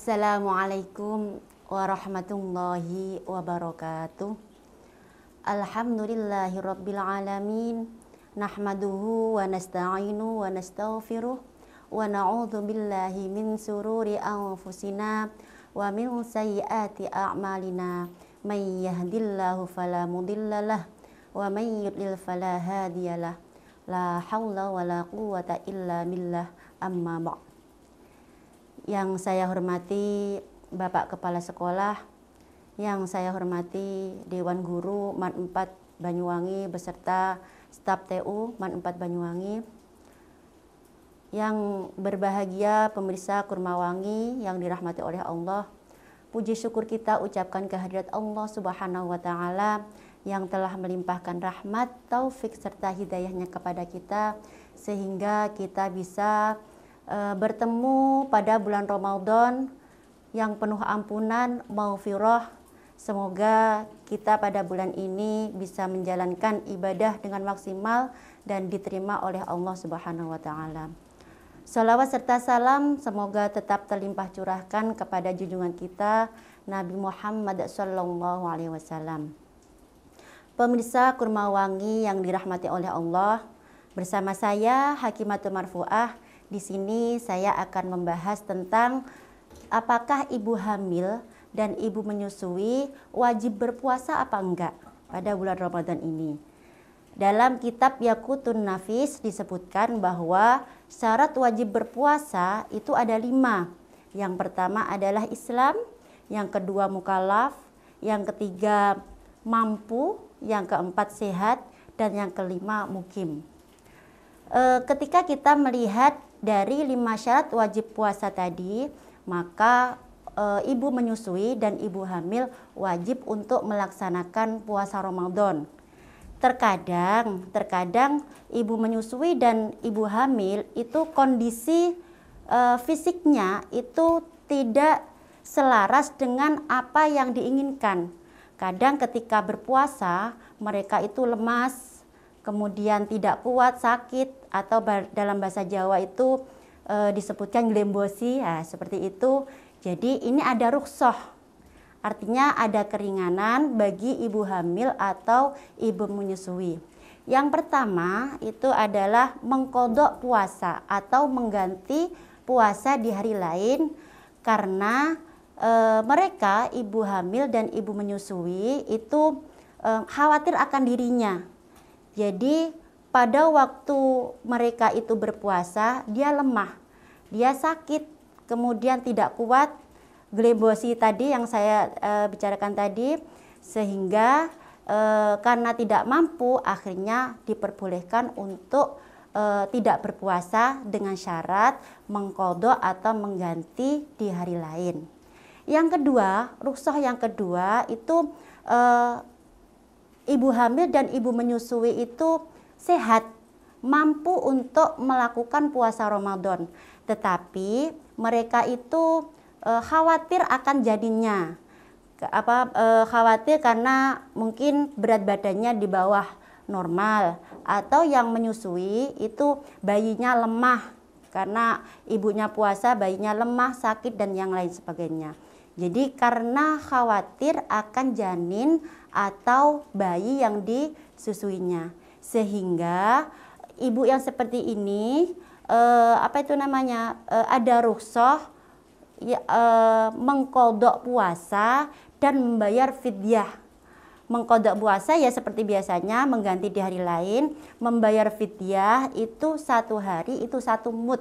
Assalamualaikum warahmatullahi wabarakatuh. Alhamdulillahi rabbil alamin. Nahmaduhu wa nasta'inu wa nastaghfiruh wa na'udzu billahi min sururi anfusina wa min sayyiati a'malina. May yahdillahu fala mudhillalah wa may yudlil fala hadiyalah. La haula wa la quwwata illa billah amma ba'd. Yang saya hormati Bapak Kepala Sekolah, yang saya hormati Dewan Guru MAN 4 Banyuwangi beserta staf TU MAN 4 Banyuwangi, yang berbahagia pemirsa Kurmawangi yang dirahmati oleh Allah. Puji syukur kita ucapkan kehadirat Allah Subhanahu wa taala yang telah melimpahkan rahmat, taufik serta hidayahnya kepada kita sehingga kita bisa e, bertemu pada bulan Ramadan yang penuh ampunan, maufiroh. Semoga kita pada bulan ini bisa menjalankan ibadah dengan maksimal dan diterima oleh Allah Subhanahu wa taala. Salawat serta salam semoga tetap terlimpah curahkan kepada junjungan kita Nabi Muhammad Sallallahu Alaihi Wasallam. Pemirsa kurma wangi yang dirahmati oleh Allah, bersama saya Hakimatul Marfuah di sini saya akan membahas tentang apakah ibu hamil dan ibu menyusui wajib berpuasa apa enggak pada bulan Ramadan ini. Dalam kitab Yakutun Nafis disebutkan bahwa syarat wajib berpuasa itu ada lima. Yang pertama adalah Islam, yang kedua mukalaf, yang ketiga mampu, yang keempat sehat, dan yang kelima mukim. Eh, ketika kita melihat dari lima syarat wajib puasa tadi, maka e, ibu menyusui dan ibu hamil wajib untuk melaksanakan puasa Ramadan. Terkadang, terkadang ibu menyusui dan ibu hamil itu kondisi e, fisiknya itu tidak selaras dengan apa yang diinginkan. Kadang ketika berpuasa, mereka itu lemas, kemudian tidak kuat, sakit, atau dalam bahasa Jawa itu e, disebutkan glembosi, ya, seperti itu. Jadi ini ada ruksoh, artinya ada keringanan bagi ibu hamil atau ibu menyusui. Yang pertama itu adalah mengkodok puasa atau mengganti puasa di hari lain karena e, mereka ibu hamil dan ibu menyusui itu eh, khawatir akan dirinya jadi pada waktu mereka itu berpuasa, dia lemah, dia sakit, kemudian tidak kuat, glebosi tadi yang saya e, bicarakan tadi, sehingga e, karena tidak mampu akhirnya diperbolehkan untuk e, tidak berpuasa dengan syarat mengkodok atau mengganti di hari lain. Yang kedua, rukshoh yang kedua itu e, ibu hamil dan ibu menyusui itu sehat, mampu untuk melakukan puasa Ramadan. Tetapi mereka itu e, khawatir akan jadinya apa e, khawatir karena mungkin berat badannya di bawah normal atau yang menyusui itu bayinya lemah karena ibunya puasa bayinya lemah sakit dan yang lain sebagainya. Jadi karena khawatir akan janin atau bayi yang disusuinya. Sehingga ibu yang seperti ini eh, apa itu namanya? Eh, ada rukhsah ya, eh, mengkodok puasa dan membayar fidyah mengkodok puasa ya seperti biasanya mengganti di hari lain membayar fidyah itu satu hari itu satu mut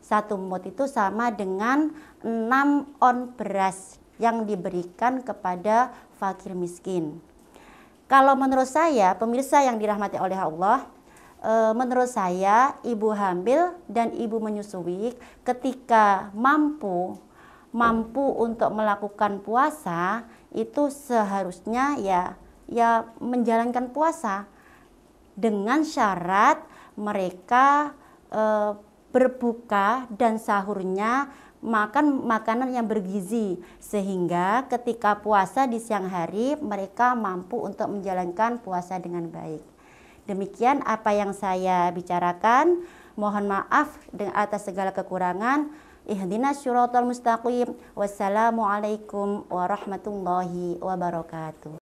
satu mut itu sama dengan 6 on beras yang diberikan kepada fakir miskin. Kalau menurut saya, pemirsa yang dirahmati oleh Allah, e, menurut saya ibu hamil dan ibu menyusui ketika mampu mampu untuk melakukan puasa itu seharusnya ya ya menjalankan puasa dengan syarat mereka e, berbuka dan sahurnya makan makanan yang bergizi sehingga ketika puasa di siang hari mereka mampu untuk menjalankan puasa dengan baik. Demikian apa yang saya bicarakan. Mohon maaf dengan atas segala kekurangan. Ihdinas syuratul mustaqim. Wassalamualaikum warahmatullahi wabarakatuh.